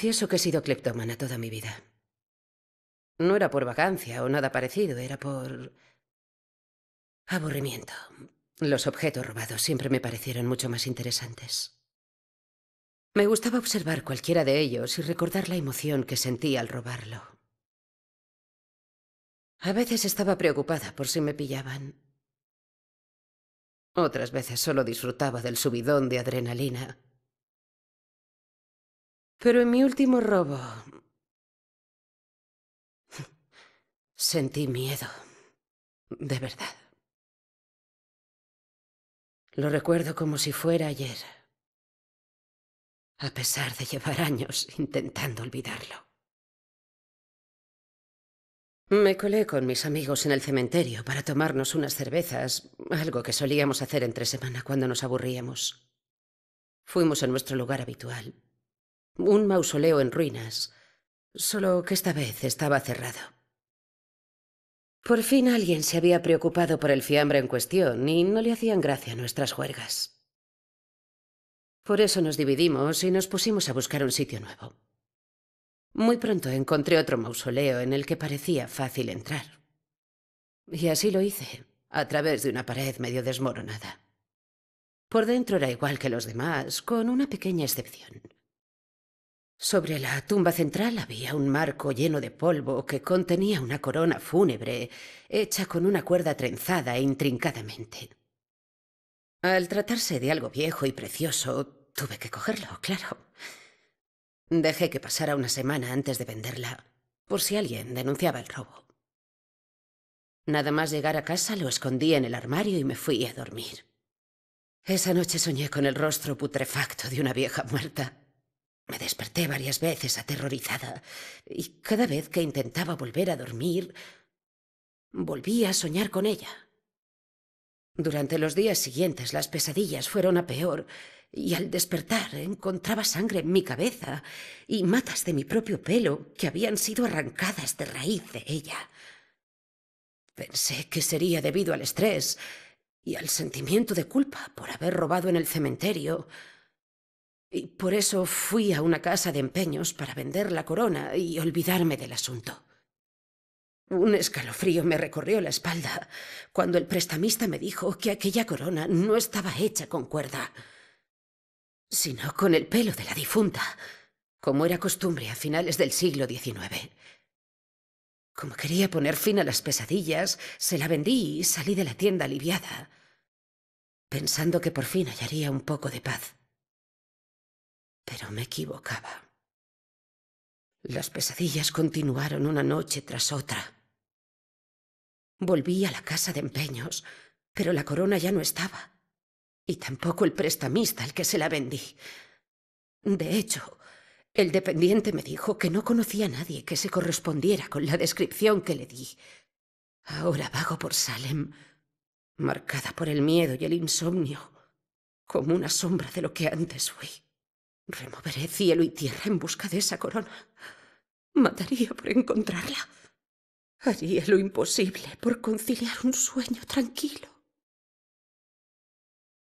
Confieso que he sido cleptómana toda mi vida. No era por vacancia o nada parecido, era por... aburrimiento. Los objetos robados siempre me parecieron mucho más interesantes. Me gustaba observar cualquiera de ellos y recordar la emoción que sentí al robarlo. A veces estaba preocupada por si me pillaban. Otras veces solo disfrutaba del subidón de adrenalina pero en mi último robo... Sentí miedo. De verdad. Lo recuerdo como si fuera ayer. A pesar de llevar años intentando olvidarlo. Me colé con mis amigos en el cementerio para tomarnos unas cervezas, algo que solíamos hacer entre semana cuando nos aburríamos. Fuimos a nuestro lugar habitual, un mausoleo en ruinas, solo que esta vez estaba cerrado. Por fin alguien se había preocupado por el fiambre en cuestión y no le hacían gracia nuestras juergas. Por eso nos dividimos y nos pusimos a buscar un sitio nuevo. Muy pronto encontré otro mausoleo en el que parecía fácil entrar. Y así lo hice, a través de una pared medio desmoronada. Por dentro era igual que los demás, con una pequeña excepción. Sobre la tumba central había un marco lleno de polvo que contenía una corona fúnebre hecha con una cuerda trenzada e intrincadamente. Al tratarse de algo viejo y precioso, tuve que cogerlo, claro. Dejé que pasara una semana antes de venderla, por si alguien denunciaba el robo. Nada más llegar a casa lo escondí en el armario y me fui a dormir. Esa noche soñé con el rostro putrefacto de una vieja muerta me desperté varias veces aterrorizada y cada vez que intentaba volver a dormir, volví a soñar con ella. Durante los días siguientes las pesadillas fueron a peor y al despertar encontraba sangre en mi cabeza y matas de mi propio pelo que habían sido arrancadas de raíz de ella. Pensé que sería debido al estrés y al sentimiento de culpa por haber robado en el cementerio y por eso fui a una casa de empeños para vender la corona y olvidarme del asunto. Un escalofrío me recorrió la espalda cuando el prestamista me dijo que aquella corona no estaba hecha con cuerda, sino con el pelo de la difunta, como era costumbre a finales del siglo XIX. Como quería poner fin a las pesadillas, se la vendí y salí de la tienda aliviada, pensando que por fin hallaría un poco de paz. Pero me equivocaba. Las pesadillas continuaron una noche tras otra. Volví a la casa de empeños, pero la corona ya no estaba, y tampoco el prestamista al que se la vendí. De hecho, el dependiente me dijo que no conocía a nadie que se correspondiera con la descripción que le di. Ahora vago por Salem, marcada por el miedo y el insomnio, como una sombra de lo que antes fui. Removeré cielo y tierra en busca de esa corona. Mataría por encontrarla. Haría lo imposible por conciliar un sueño tranquilo.